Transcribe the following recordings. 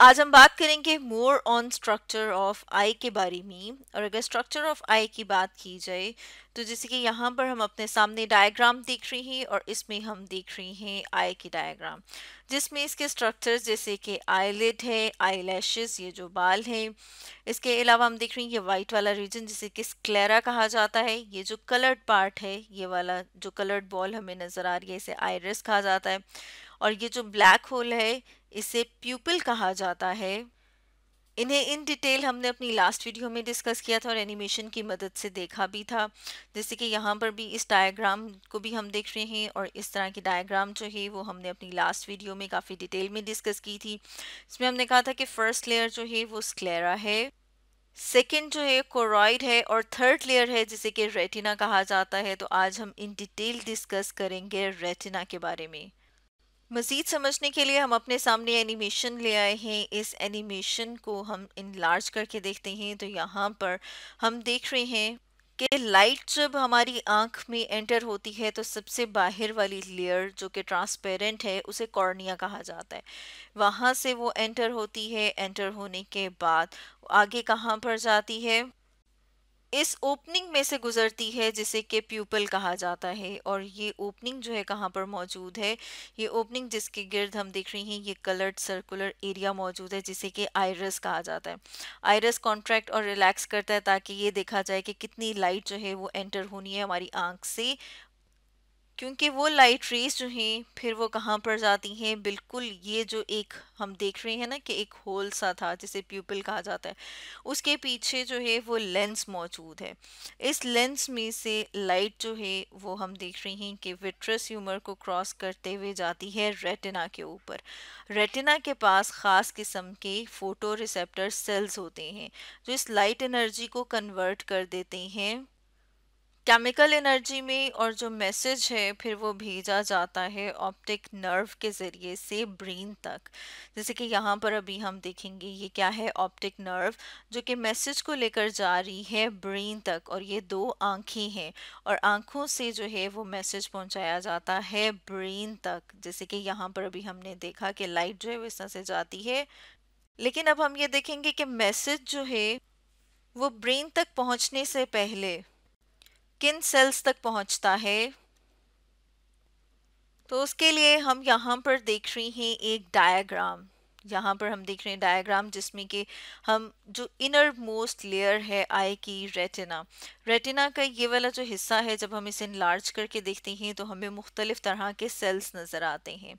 आज हम बात करेंगे more on structure of eye के बारे में और अगर स्ट्रक्चर ऑफ आई की बात की जाए तो जैसे कि यहाँ पर हम अपने सामने डायग्राम देख रहे हैं और इसमें हम देख रहे हैं आई की डायग्राम जिसमें इसके स्ट्रक्चर्स जैसे कि आईलिड है आई ये जो बाल हैं इसके अलावा हम देख रहे हैं ये वाइट वाला रीजन जिसे कि स्क्लेरा कहा जाता है ये जो कलर्ड पार्ट है ये वाला जो कलर्ड बॉल हमें नज़र आ रही है इसे आयरस कहा जाता है और ये जो ब्लैक होल है इसे प्यूपल कहा जाता है इन्हें इन डिटेल हमने अपनी लास्ट वीडियो में डिस्कस किया था और एनिमेशन की मदद से देखा भी था जैसे कि यहाँ पर भी इस डायग्राम को भी हम देख रहे हैं और इस तरह की डायग्राम जो है वो हमने अपनी लास्ट वीडियो में काफ़ी डिटेल में डिस्कस की थी इसमें हमने कहा था कि फर्स्ट लेयर जो है वो स्क्लेरा है सेकेंड जो है कोरॉइड है और थर्ड लेयर है जिसे कि रेटिना कहा जाता है तो आज हम इन डिटेल डिस्कस करेंगे रेटिना के बारे में मज़ीद समझने के लिए हम अपने सामने एनिमेशन ले आए हैं इस एनिमेशन को हम इन लार्ज करके देखते हैं तो यहाँ पर हम देख रहे हैं कि लाइट जब हमारी आंख में एंटर होती है तो सबसे बाहर वाली लेयर जो कि ट्रांसपेरेंट है उसे कॉर्निया कहा जाता है वहाँ से वो एंटर होती है एंटर होने के बाद आगे कहाँ पर जाती है इस ओपनिंग में से गुजरती है जिसे कि प्यूपल कहा जाता है और ये ओपनिंग जो है कहाँ पर मौजूद है ये ओपनिंग जिसके गिर्द हम देख रहे हैं ये कलर्ड सर्कुलर एरिया मौजूद है जिसे कि आयरस कहा जाता है आयरस कॉन्ट्रैक्ट और रिलैक्स करता है ताकि ये देखा जाए कि कितनी लाइट जो है वो एंटर होनी है हमारी आँख से क्योंकि वो लाइट रेस जो हैं फिर वो कहाँ पर जाती हैं बिल्कुल ये जो एक हम देख रहे हैं ना कि एक होल सा था जिसे प्यूपल कहा जाता है उसके पीछे जो है वो लेंस मौजूद है इस लेंस में से लाइट जो है वो हम देख रहे हैं कि विट्रस ह्यूमर को क्रॉस करते हुए जाती है रेटिना के ऊपर रेटिना के पास ख़ास किस्म के फोटो रिसेप्टर सेल्स होते हैं जो इस लाइट एनर्जी को कन्वर्ट कर देते हैं केमिकल एनर्जी में और जो मैसेज है फिर वो भेजा जाता है ऑप्टिक नर्व के ज़रिए से ब्रेन तक जैसे कि यहाँ पर अभी हम देखेंगे ये क्या है ऑप्टिक नर्व जो कि मैसेज को लेकर जा रही है ब्रेन तक और ये दो आँखें हैं और आँखों से जो है वो मैसेज पहुँचाया जाता है ब्रेन तक जैसे कि यहाँ पर अभी हमने देखा कि लाइट जो है इस तरह से जाती है लेकिन अब हम ये देखेंगे कि मैसेज जो है वो ब्रेन तक पहुँचने से पहले किन सेल्स तक पहुंचता है तो उसके लिए हम यहाँ पर देख रहे हैं एक डायग्राम यहाँ पर हम देख रहे हैं डायग्राम जिसमें कि हम जो इनर मोस्ट लेयर है आई की रेटिना रेटिना का ये वाला जो हिस्सा है जब हम इसे लार्ज करके देखते हैं तो हमें मुख्तलिफ़ तरह के सेल्स नज़र आते हैं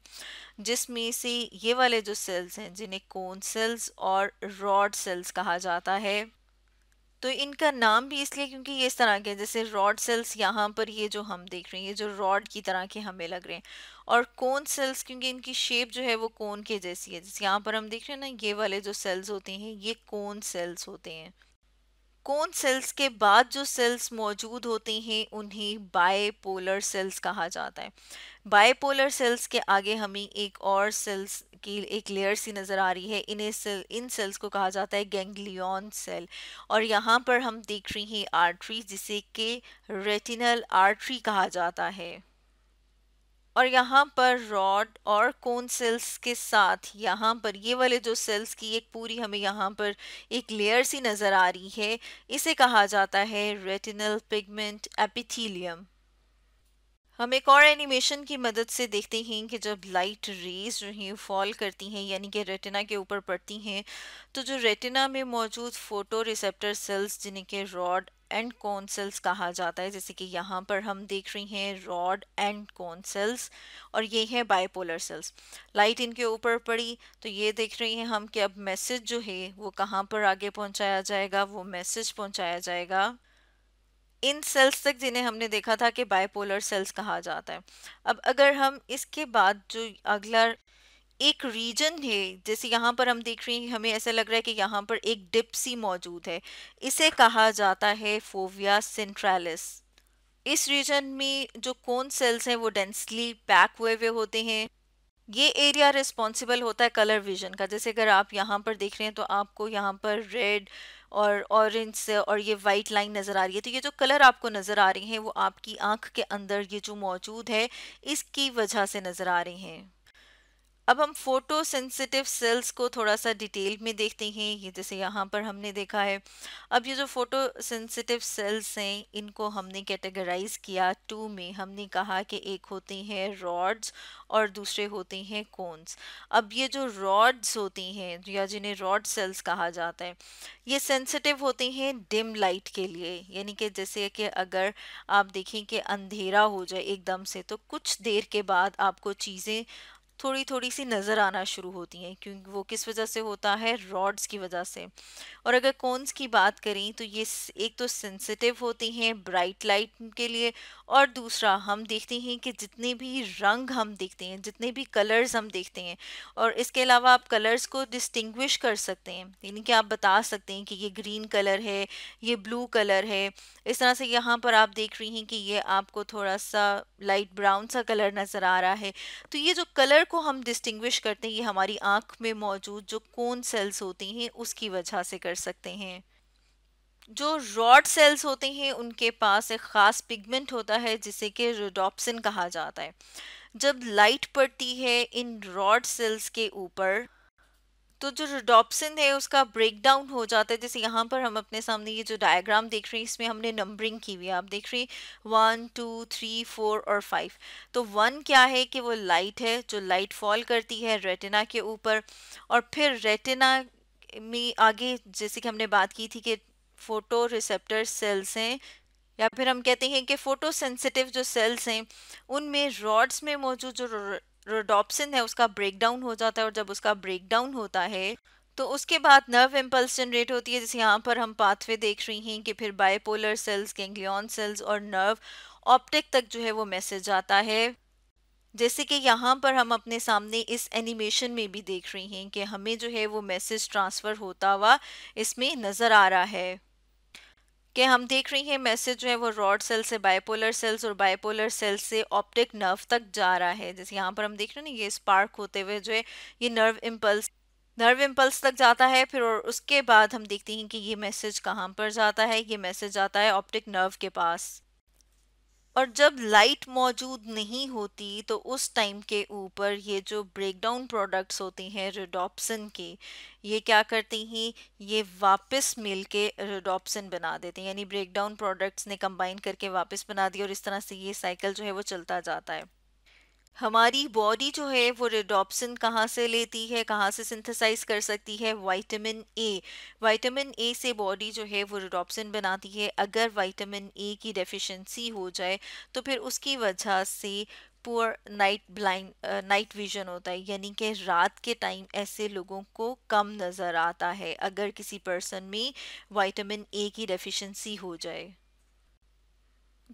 जिसमें से ये वाले जो सेल्स हैं जिन्हें कोन सेल्स और रॉड सेल्स कहा जाता है तो इनका नाम भी इसलिए क्योंकि ये इस तरह के जैसे रॉड सेल्स यहाँ पर ये जो हम देख रहे हैं ये जो रॉड की तरह के हमें लग रहे हैं और कोन सेल्स क्योंकि इनकी शेप जो है वो कोन के जैसी है जैसे यहाँ पर हम देख रहे हैं ना ये वाले जो सेल्स होते हैं ये कोन सेल्स होते हैं कौन सेल्स के बाद जो सेल्स मौजूद होते हैं उन्हें बायपोलर सेल्स कहा जाता है बायपोलर सेल्स के आगे हमें एक और सेल्स की एक लेयर सी नज़र आ रही है इन्हें सेल इन सेल्स को कहा जाता है गेंगलियन सेल और यहाँ पर हम देख रहे हैं आर्टरी जिसे के रेटिनल आर्टरी कहा जाता है और यहाँ पर रॉड और कोन सेल्स के साथ यहाँ पर ये वाले जो सेल्स की एक पूरी हमें यहाँ पर एक लेयर सी नज़र आ रही है इसे कहा जाता है रेटिनल पिगमेंट एपिथीलियम हम एक और एनिमेशन की मदद से देखते हैं कि जब लाइट रेज जो हैं फॉल करती हैं यानी कि रेटिना के ऊपर पड़ती हैं तो जो रेटिना में मौजूद फोटो रिसेप्टर सेल्स जिन्हें के रॉड एंड कौन सेल्स कहा जाता है जैसे कि यहाँ पर हम देख रही हैं रॉड एंड कौन सेल्स और ये हैं बाइपोलर सेल्स लाइट इनके ऊपर पड़ी तो ये देख रही हैं हम कि अब मैसेज जो है वो कहाँ पर आगे पहुँचाया जाएगा वो मैसेज पहुँचाया जाएगा इन सेल्स तक जिन्हें हमने देखा था कि बाइपोलर सेल्स कहा जाता है अब अगर हम इसके बाद जो अगला एक रीजन है जैसे यहाँ पर हम देख रहे हैं हमें ऐसा लग रहा है कि यहाँ पर एक डिप्सी मौजूद है इसे कहा जाता है फोविया सेंट्रालिस इस रीजन में जो कौन सेल्स हैं वो डेंसली पैक हुए हुए होते हैं ये एरिया रिस्पॉन्सिबल होता है कलर विजन का जैसे अगर आप यहाँ पर देख रहे हैं तो आपको यहाँ पर रेड और ऑरेंज और ये वाइट लाइन नज़र आ रही है तो ये जो कलर आपको नज़र आ रही हैं वो आपकी आंख के अंदर ये जो मौजूद है इसकी वजह से नज़र आ रही हैं अब हम फोटो सेंसिटिव सेल्स को थोड़ा सा डिटेल में देखते हैं ये जैसे यहाँ पर हमने देखा है अब ये जो फोटो सेंसिटिव सेल्स हैं इनको हमने कैटेगराइज किया टू में हमने कहा कि एक होते हैं रॉड्स और दूसरे होते हैं कोन्स अब ये जो रॉड्स होती हैं या जिन्हें रॉड सेल्स कहा जाता है ये सेंसिटिव होते हैं डिम लाइट के लिए यानी कि जैसे कि अगर आप देखें कि अंधेरा हो जाए एकदम से तो कुछ देर के बाद आपको चीज़ें थोड़ी थोड़ी सी नज़र आना शुरू होती हैं क्योंकि वो किस वजह से होता है रॉड्स की वजह से और अगर कॉन्स की बात करें तो ये एक तो सेंसिटिव होती हैं ब्राइट लाइट के लिए और दूसरा हम देखते हैं कि जितने भी रंग हम देखते हैं जितने भी कलर्स हम देखते हैं और इसके अलावा आप कलर्स को डिस्टिंग्विश कर सकते हैं यानी कि आप बता सकते हैं कि ये ग्रीन कलर है ये ब्लू कलर है इस तरह से यहाँ पर आप देख रही हैं कि ये आपको थोड़ा सा लाइट ब्राउन सा कलर नज़र आ रहा है तो ये जो कलर को हम डिस्टिंग्विश करते हैं ये हमारी आंख में मौजूद जो कौन सेल्स होती हैं उसकी वजह से कर सकते हैं जो रॉड सेल्स होते हैं उनके पास एक ख़ास पिगमेंट होता है जिसे कि रोडोप्सिन कहा जाता है जब लाइट पड़ती है इन रॉड सेल्स के ऊपर तो जो रोडोप्सिन है उसका ब्रेक डाउन हो जाता है जैसे यहाँ पर हम अपने सामने ये जो डायग्राम देख रहे हैं इसमें हमने नंबरिंग की हुई है आप देख रहे हैं वन टू थ्री फोर और फाइव तो वन क्या है कि वो लाइट है जो लाइट फॉल करती है रेटिना के ऊपर और फिर रेटिना में आगे जैसे कि हमने बात की थी कि फोटो रिसेप्टर सेल्स हैं या फिर हम कहते हैं कि फोटो सेंसिटिव जो सेल्स हैं उनमें रॉड्स में मौजूद जो रोडोप्सिन है उसका ब्रेकडाउन हो जाता है और जब उसका ब्रेकडाउन होता है तो उसके बाद नर्व इम्पल्स जनरेट होती है जैसे यहाँ पर हम पाथवे देख रही हैं कि फिर बायपोलर सेल्स गैंग्लियन सेल्स और नर्व ऑप्टिक तक जो है वो मैसेज आता है जैसे कि यहाँ पर हम अपने सामने इस एनिमेशन में भी देख रही हैं कि हमें जो है वो मैसेज ट्रांसफ़र होता हुआ इसमें नज़र आ रहा है कि हम देख रहे हैं मैसेज जो है वो रॉड सेल से बायपोलर सेल्स और बायपोलर सेल से ऑप्टिक नर्व तक जा रहा है जैसे यहाँ पर हम देख रहे हैं ना ये स्पार्क होते हुए जो है ये नर्व इम्पल्स नर्व इम्पल्स तक जाता है फिर और उसके बाद हम देखते हैं कि ये मैसेज कहाँ पर जाता है ये मैसेज जाता है ऑप्टिक नर्व के पास और जब लाइट मौजूद नहीं होती तो उस टाइम के ऊपर ये जो ब्रेकडाउन प्रोडक्ट्स होते हैं रिडोप्सन के ये क्या करती हैं ये वापस मिल के रिडॉप्सन बना देते हैं यानी ब्रेकडाउन प्रोडक्ट्स ने कंबाइन करके वापस बना दिया और इस तरह से ये साइकिल जो है वो चलता जाता है हमारी बॉडी जो है वो रेडोप्सिन कहाँ से लेती है कहाँ से सिंथेसाइज कर सकती है विटामिन ए विटामिन ए से बॉडी जो है वो रेडोप्सिन बनाती है अगर विटामिन ए की डेफिशिएंसी हो जाए तो फिर उसकी वजह से poor night blind night vision होता है यानी कि रात के टाइम ऐसे लोगों को कम नज़र आता है अगर किसी पर्सन में वाइटामिन ए की डेफिशिएंसी हो जाए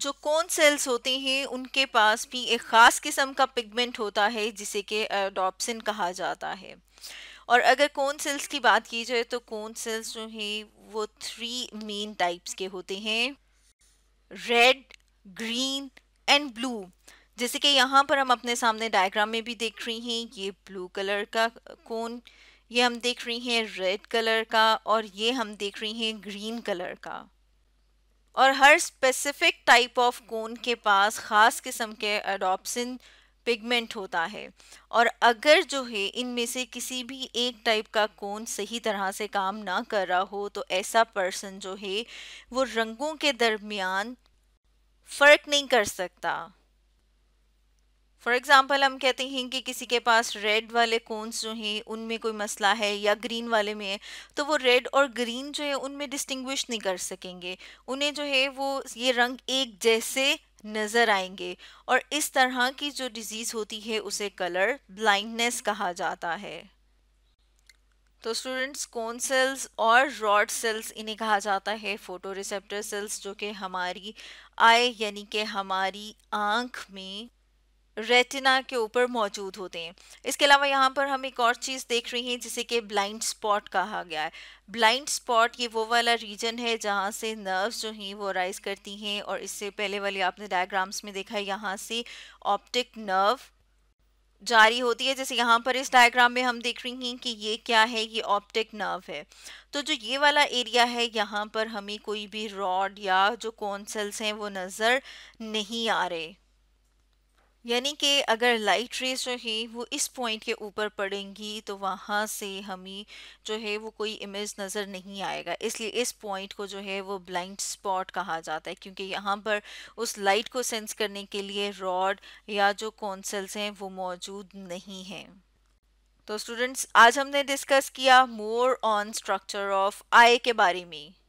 जो कौन सेल्स होते हैं उनके पास भी एक ख़ास किस्म का पिगमेंट होता है जिसे कि डॉपसिन कहा जाता है और अगर कौन सेल्स की बात की जाए तो कौन सेल्स जो है वो थ्री मेन टाइप्स के होते हैं रेड ग्रीन एंड ब्लू जैसे कि यहाँ पर हम अपने सामने डायग्राम में भी देख रही हैं ये ब्लू कलर का कौन ये हम देख रही हैं रेड कलर का और ये हम देख रही हैं ग्रीन कलर का और हर स्पेसिफिक टाइप ऑफ कोन के पास ख़ास किस्म के अडोप्सिन पिगमेंट होता है और अगर जो है इनमें से किसी भी एक टाइप का कोन सही तरह से काम ना कर रहा हो तो ऐसा पर्सन जो है वो रंगों के दरमियान फ़र्क नहीं कर सकता फॉर एग्ज़ाम्पल हम कहते हैं कि किसी के पास रेड वाले कोन्स जो हैं उनमें कोई मसला है या ग्रीन वाले में है तो वो रेड और ग्रीन जो है उनमें डिस्टिंग्विश नहीं कर सकेंगे उन्हें जो है वो ये रंग एक जैसे नज़र आएंगे और इस तरह की जो डिज़ीज़ होती है उसे कलर ब्लाइंडनेस कहा जाता है तो स्टूडेंट्स कौन सेल्स और रॉड सेल्स इन्हें कहा जाता है फोटो रिसेप्टर सेल्स जो कि हमारी आय यानी कि हमारी आँख में रेटिना के ऊपर मौजूद होते हैं इसके अलावा यहाँ पर हम एक और चीज़ देख रही हैं जिसे कि ब्लाइंड स्पॉट कहा गया है ब्लाइंड स्पॉट ये वो वाला रीजन है जहाँ से नर्व्स जो हैं वो राइज करती हैं और इससे पहले वाले आपने डायग्राम्स में देखा है यहाँ से ऑप्टिक नर्व जारी होती है जैसे यहाँ पर इस डायग्राम में हम देख रही हैं कि ये क्या है ये ऑप्टिक नर्व है तो जो ये वाला एरिया है यहाँ पर हमें कोई भी रॉड या जो कौनसल्स हैं वो नज़र नहीं आ रहे यानी कि अगर लाइट रेज जो है वो इस पॉइंट के ऊपर पड़ेंगी तो वहाँ से हमें जो है वो कोई इमेज नज़र नहीं आएगा इसलिए इस पॉइंट को जो है वो ब्लाइंड स्पॉट कहा जाता है क्योंकि यहाँ पर उस लाइट को सेंस करने के लिए रॉड या जो कौनसल्स हैं वो मौजूद नहीं हैं तो स्टूडेंट्स आज हमने डिस्कस किया more on structure of eye के बारे में